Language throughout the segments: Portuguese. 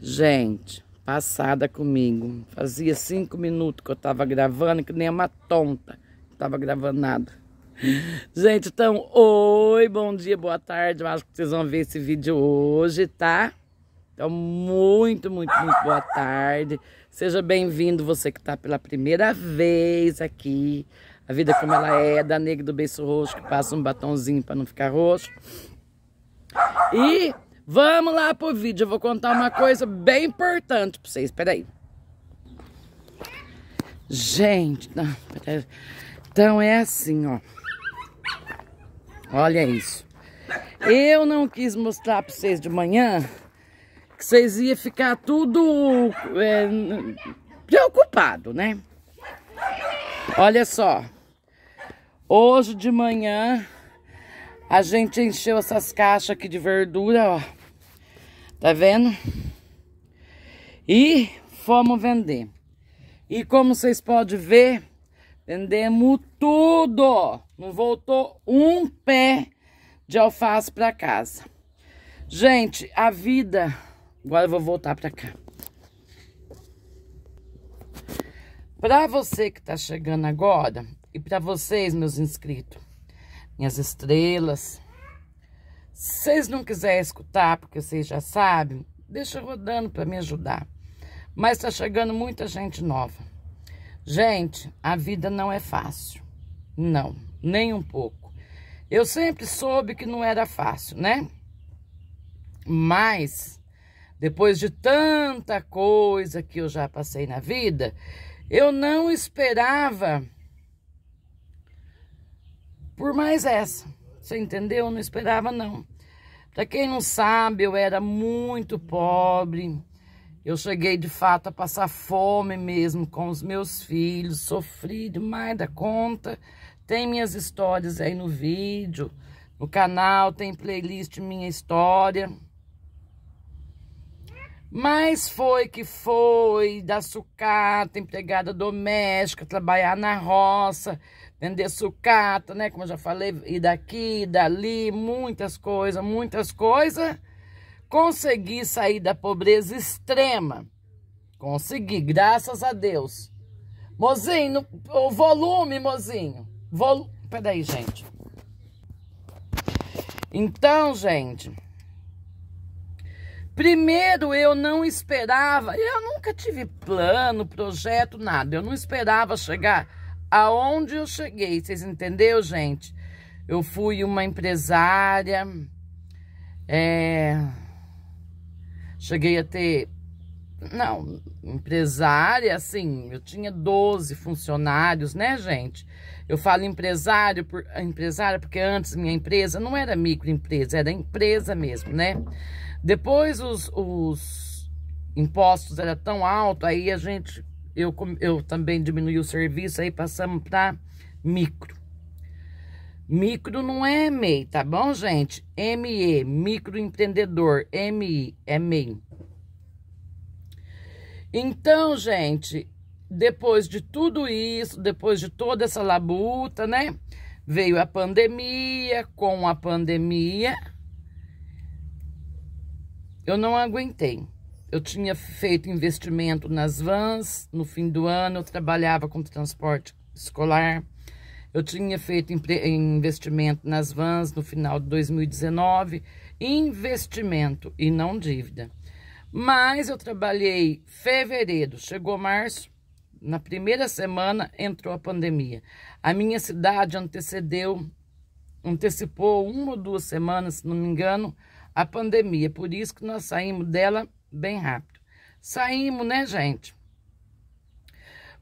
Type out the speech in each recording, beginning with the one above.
Gente, passada comigo. Fazia cinco minutos que eu tava gravando, que nem uma tonta. Não tava gravando nada. Gente, então, oi, bom dia, boa tarde. Eu acho que vocês vão ver esse vídeo hoje, tá? Então, muito, muito, muito boa tarde. Seja bem-vindo você que tá pela primeira vez aqui. A vida como ela é, da negra do beiço roxo, que passa um batonzinho para não ficar roxo. E Vamos lá pro vídeo, eu vou contar uma coisa bem importante pra vocês, peraí. Gente, não, peraí. então é assim, ó. Olha isso. Eu não quis mostrar pra vocês de manhã que vocês iam ficar tudo é, preocupado, né? Olha só. Hoje de manhã a gente encheu essas caixas aqui de verdura, ó Tá vendo? E fomos vender. E como vocês podem ver, vendemos tudo. Não voltou um pé de alface para casa. Gente, a vida... Agora eu vou voltar para cá. Para você que está chegando agora e para vocês, meus inscritos, minhas estrelas, vocês não quiserem escutar, porque vocês já sabem, deixa rodando para me ajudar. Mas está chegando muita gente nova. Gente, a vida não é fácil. Não, nem um pouco. Eu sempre soube que não era fácil, né? Mas, depois de tanta coisa que eu já passei na vida, eu não esperava por mais essa. Você entendeu? Não esperava, não. Para quem não sabe, eu era muito pobre. Eu cheguei, de fato, a passar fome mesmo com os meus filhos. Sofri demais da conta. Tem minhas histórias aí no vídeo. No canal tem playlist Minha História. Mas foi que foi, da sucata, empregada doméstica, trabalhar na roça, vender sucata, né? Como eu já falei, e daqui, dali, muitas coisas, muitas coisas. Consegui sair da pobreza extrema. Consegui, graças a Deus. Mozinho, o volume, mozinho. Vol... Peraí, gente. Então, gente. Primeiro, eu não esperava. Eu nunca tive plano, projeto, nada. Eu não esperava chegar aonde eu cheguei. Vocês entenderam, gente? Eu fui uma empresária, é, cheguei a ter, não, empresária, assim, eu tinha 12 funcionários, né, gente? Eu falo empresário, por, empresária porque antes minha empresa não era microempresa, era empresa mesmo, né? Depois os, os impostos eram tão altos, aí a gente eu, eu também diminui o serviço, aí passamos para micro. Micro não é MEI, tá bom, gente? ME, microempreendedor, MI, é MEI. Então, gente, depois de tudo isso, depois de toda essa labuta, né? Veio a pandemia, com a pandemia, eu não aguentei eu tinha feito investimento nas vans, no fim do ano eu trabalhava com transporte escolar. Eu tinha feito investimento nas vans no final de 2019, investimento e não dívida. Mas eu trabalhei fevereiro, chegou março, na primeira semana entrou a pandemia. A minha cidade antecedeu, antecipou uma ou duas semanas, se não me engano, a pandemia. Por isso que nós saímos dela bem rápido. Saímos, né, gente?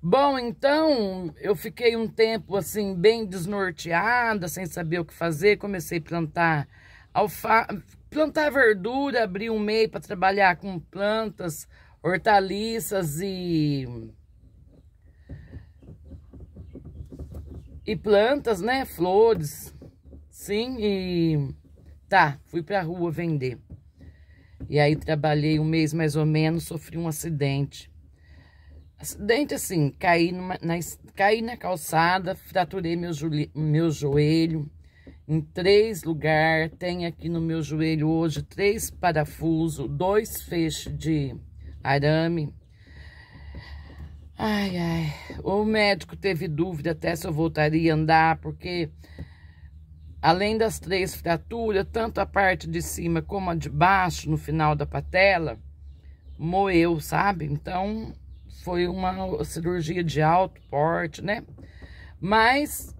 Bom, então eu fiquei um tempo assim, bem desnorteada, sem saber o que fazer. Comecei a plantar alfa... plantar verdura, abri um MEI para trabalhar com plantas, hortaliças e. E plantas, né? Flores. Sim, e. Tá, fui pra rua vender. E aí trabalhei um mês mais ou menos, sofri um acidente. Acidente assim, caí, numa, na, caí na calçada, fraturei meu, joelho, meu joelho em três lugares. Tem aqui no meu joelho hoje três parafusos, dois feixes de arame. Ai, ai. O médico teve dúvida até se eu voltaria a andar, porque Além das três fraturas, tanto a parte de cima como a de baixo, no final da patela, moeu, sabe? Então, foi uma cirurgia de alto porte, né? Mas,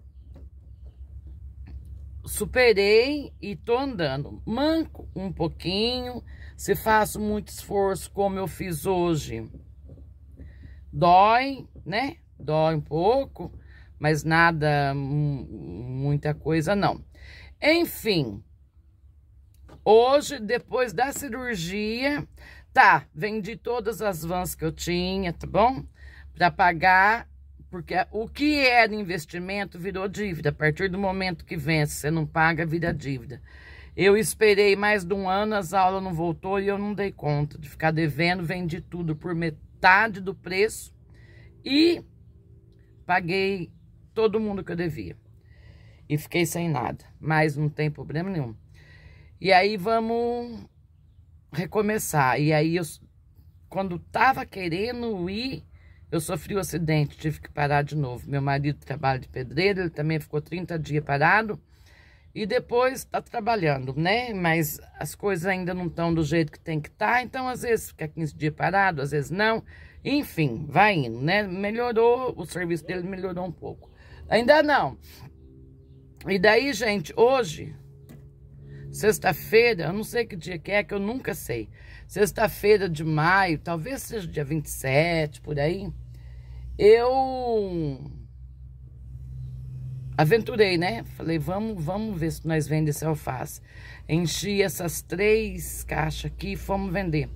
superei e tô andando. Manco um pouquinho, se faço muito esforço como eu fiz hoje, dói, né? Dói um pouco, mas nada, muita coisa não. Enfim, hoje, depois da cirurgia, tá, vendi todas as vans que eu tinha, tá bom? Para pagar, porque o que era investimento virou dívida. A partir do momento que vence, você não paga, vira dívida. Eu esperei mais de um ano, as aulas não voltou e eu não dei conta de ficar devendo, vendi tudo por metade do preço e paguei todo mundo que eu devia. E fiquei sem nada, mas não tem problema nenhum. E aí vamos recomeçar. E aí eu, quando tava querendo ir, eu sofri um acidente, tive que parar de novo. Meu marido trabalha de pedreiro, ele também ficou 30 dias parado. E depois tá trabalhando, né? Mas as coisas ainda não estão do jeito que tem que estar. Tá, então, às vezes fica 15 dias parado, às vezes não. Enfim, vai indo, né? Melhorou, o serviço dele melhorou um pouco. Ainda não. E daí, gente, hoje, sexta-feira, eu não sei que dia que é, que eu nunca sei. Sexta-feira de maio, talvez seja dia 27, por aí. Eu aventurei, né? Falei, vamos, vamos ver se nós vendemos esse alface. Enchi essas três caixas aqui e fomos vender.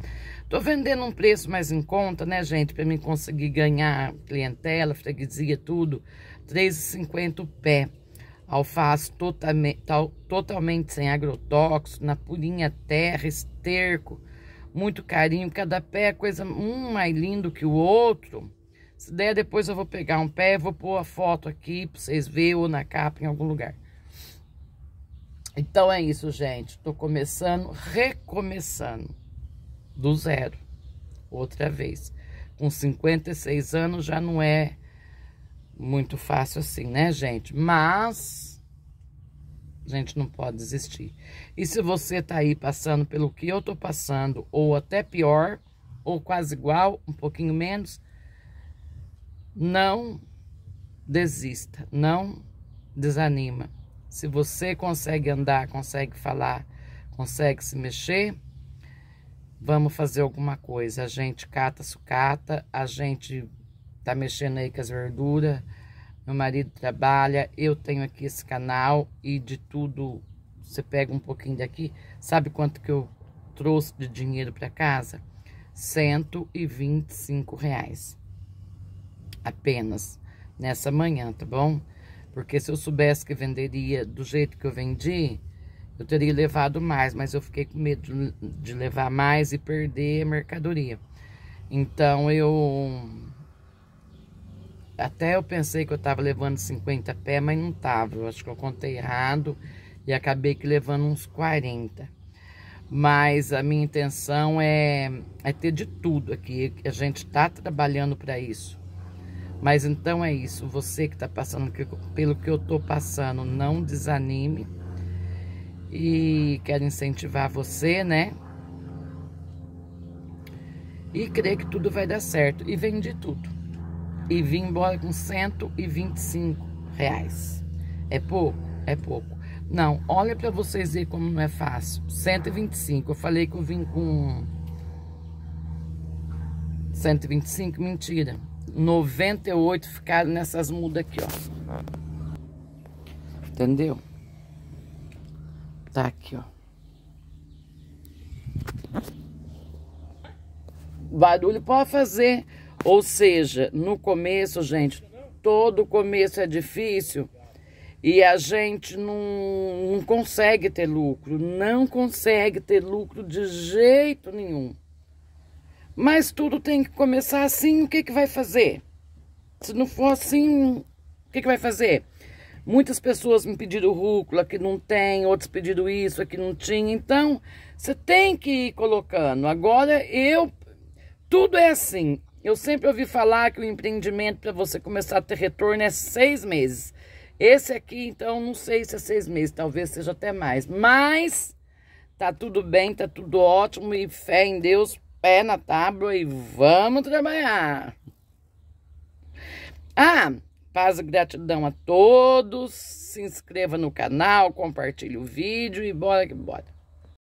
Tô vendendo um preço mais em conta, né, gente? Para mim conseguir ganhar clientela, freguesia, tudo. R$3,50 o pé. Alface totalmente, totalmente sem agrotóxico, na purinha terra, esterco. Muito carinho. Cada pé é coisa um mais lindo que o outro. Se der, depois eu vou pegar um pé, e vou pôr a foto aqui para vocês verem ou na capa em algum lugar. Então é isso, gente. Tô começando, recomeçando do zero, outra vez. Com 56 anos já não é muito fácil assim, né, gente? Mas a gente não pode desistir. E se você tá aí passando pelo que eu tô passando, ou até pior, ou quase igual, um pouquinho menos, não desista, não desanima. Se você consegue andar, consegue falar, consegue se mexer, vamos fazer alguma coisa. A gente cata sucata, a gente tá mexendo aí com as verduras, meu marido trabalha, eu tenho aqui esse canal e de tudo você pega um pouquinho daqui. Sabe quanto que eu trouxe de dinheiro para casa? 125 reais apenas nessa manhã, tá bom? Porque se eu soubesse que venderia do jeito que eu vendi, eu teria levado mais, mas eu fiquei com medo de levar mais e perder mercadoria. Então eu até eu pensei que eu estava levando 50 pé, mas não tava. Eu acho que eu contei errado e acabei que levando uns 40. Mas a minha intenção é, é ter de tudo aqui. A gente tá trabalhando para isso. Mas então é isso. Você que está passando pelo que eu estou passando, não desanime e quero incentivar você, né? E crer que tudo vai dar certo. E vendi tudo. E vim embora com 125 reais. É pouco? É pouco. Não, olha para vocês ver como não é fácil. 125. Eu falei que eu vim com 125, mentira. 98 ficaram nessas mudas aqui, ó. Entendeu? Tá aqui, ó. Barulho pode fazer. Ou seja, no começo, gente, todo começo é difícil e a gente não, não consegue ter lucro, não consegue ter lucro de jeito nenhum. Mas tudo tem que começar assim, o que, que vai fazer? Se não for assim, o que, que vai fazer? Muitas pessoas me pediram rúcula que não tem, outros pediram isso aqui não tinha. Então, você tem que ir colocando. Agora, eu... Tudo é assim. Eu sempre ouvi falar que o empreendimento, para você começar a ter retorno, é seis meses. Esse aqui, então, não sei se é seis meses. Talvez seja até mais. Mas, tá tudo bem, tá tudo ótimo. E fé em Deus, pé na tábua e vamos trabalhar. Ah... Paz e gratidão a todos. Se inscreva no canal, compartilhe o vídeo e bora que bora.